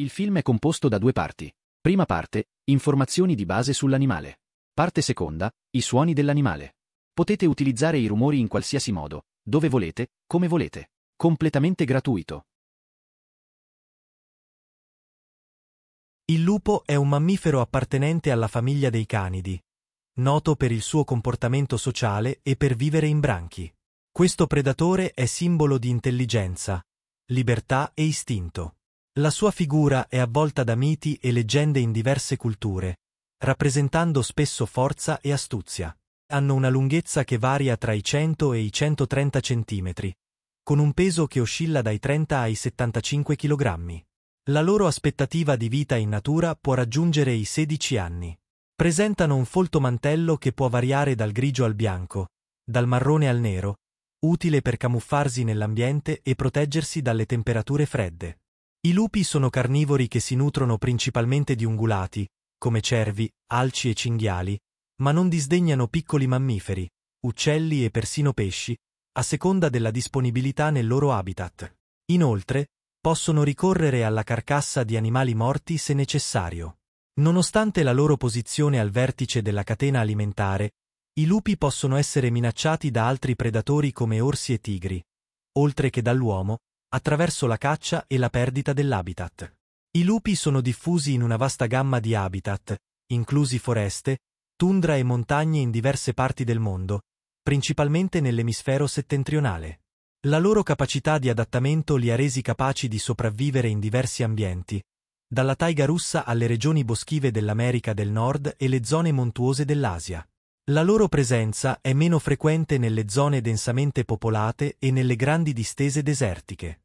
Il film è composto da due parti. Prima parte, informazioni di base sull'animale. Parte seconda, i suoni dell'animale. Potete utilizzare i rumori in qualsiasi modo, dove volete, come volete. Completamente gratuito. Il lupo è un mammifero appartenente alla famiglia dei canidi, noto per il suo comportamento sociale e per vivere in branchi. Questo predatore è simbolo di intelligenza, libertà e istinto. La sua figura è avvolta da miti e leggende in diverse culture, rappresentando spesso forza e astuzia. Hanno una lunghezza che varia tra i 100 e i 130 cm, con un peso che oscilla dai 30 ai 75 kg. La loro aspettativa di vita in natura può raggiungere i 16 anni. Presentano un folto mantello che può variare dal grigio al bianco, dal marrone al nero, utile per camuffarsi nell'ambiente e proteggersi dalle temperature fredde. I lupi sono carnivori che si nutrono principalmente di ungulati, come cervi, alci e cinghiali, ma non disdegnano piccoli mammiferi, uccelli e persino pesci, a seconda della disponibilità nel loro habitat. Inoltre, possono ricorrere alla carcassa di animali morti se necessario. Nonostante la loro posizione al vertice della catena alimentare, i lupi possono essere minacciati da altri predatori come orsi e tigri, oltre che dall'uomo, attraverso la caccia e la perdita dell'habitat. I lupi sono diffusi in una vasta gamma di habitat, inclusi foreste, tundra e montagne in diverse parti del mondo, principalmente nell'emisfero settentrionale. La loro capacità di adattamento li ha resi capaci di sopravvivere in diversi ambienti, dalla taiga russa alle regioni boschive dell'America del Nord e le zone montuose dell'Asia. La loro presenza è meno frequente nelle zone densamente popolate e nelle grandi distese desertiche.